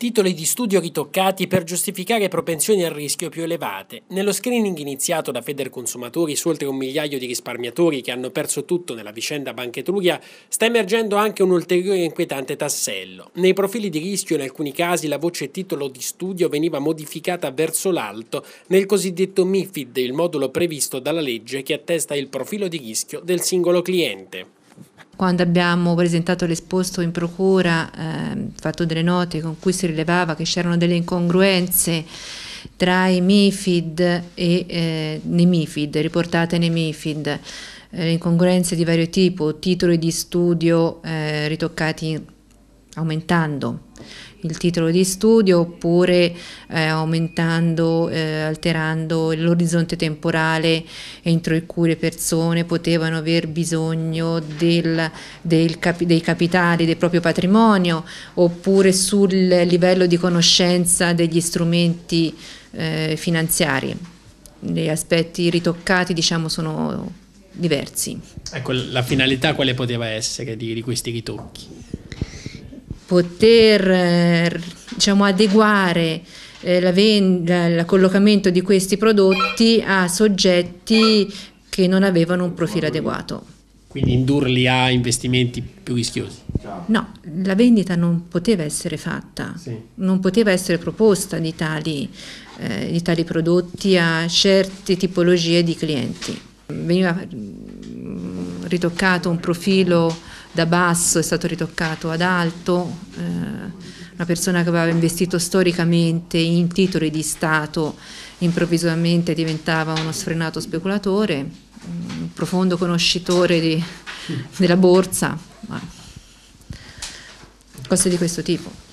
titoli di studio ritoccati per giustificare propensioni al rischio più elevate. Nello screening iniziato da Federconsumatori su oltre un migliaio di risparmiatori che hanno perso tutto nella vicenda Banca Etruria, sta emergendo anche un ulteriore inquietante tassello. Nei profili di rischio in alcuni casi la voce titolo di studio veniva modificata verso l'alto nel cosiddetto MIFID, il modulo previsto dalla legge che attesta il profilo di rischio del singolo cliente. Quando abbiamo presentato l'esposto in procura, eh, fatto delle note con cui si rilevava che c'erano delle incongruenze tra i MIFID e eh, nei MIFID, riportate nei MIFID, eh, incongruenze di vario tipo, titoli di studio eh, ritoccati aumentando il titolo di studio oppure eh, aumentando, eh, alterando l'orizzonte temporale entro il cui le persone potevano aver bisogno del, del cap dei capitali, del proprio patrimonio oppure sul livello di conoscenza degli strumenti eh, finanziari. Gli aspetti ritoccati diciamo sono diversi. Ecco, la finalità quale poteva essere di, di questi ritocchi? poter eh, diciamo, adeguare eh, la venda, il collocamento di questi prodotti a soggetti che non avevano un profilo adeguato. Quindi indurli a investimenti più rischiosi? No, la vendita non poteva essere fatta, sì. non poteva essere proposta di tali, eh, di tali prodotti a certe tipologie di clienti. Veniva mm, ritoccato un profilo da basso è stato ritoccato ad alto, eh, una persona che aveva investito storicamente in titoli di Stato improvvisamente diventava uno sfrenato speculatore, un profondo conoscitore di, della borsa, cose di questo tipo.